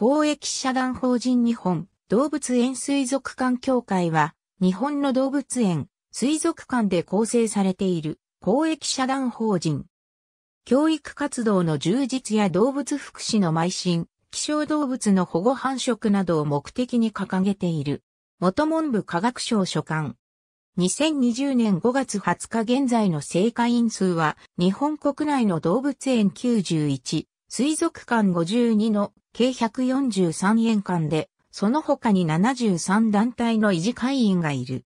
公益社団法人日本動物園水族館協会は、日本の動物園、水族館で構成されている公益社団法人。教育活動の充実や動物福祉の邁進、希少動物の保護繁殖などを目的に掲げている。元文部科学省所管。2020年5月20日現在の正会員数は日本国内の動物園91、水族館52の計143円間で、その他に73団体の維持会員がいる。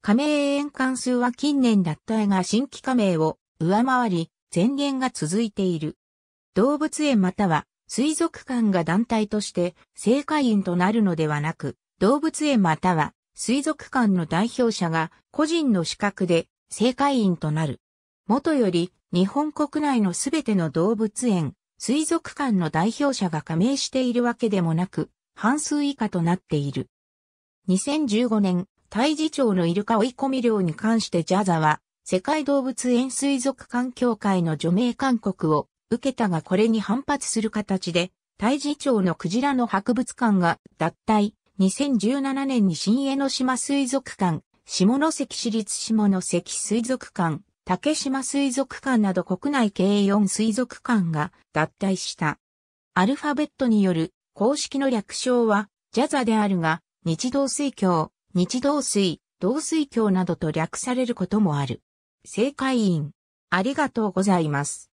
加盟円館数は近年脱退が新規加盟を上回り、前言が続いている。動物園または水族館が団体として正会員となるのではなく、動物園または水族館の代表者が個人の資格で正会員となる。もとより日本国内のすべての動物園、水族館の代表者が加盟しているわけでもなく、半数以下となっている。2015年、大事町長のイルカ追い込み漁に関してジャザは、世界動物園水族館協会の除名勧告を受けたがこれに反発する形で、大事町長のクジラの博物館が脱退、2017年に新江ノ島水族館、下関市立下関水族館、竹島水族館など国内計4水族館が脱退した。アルファベットによる公式の略称はジャザであるが、日動水橋、日動水、動水橋などと略されることもある。正解員、ありがとうございます。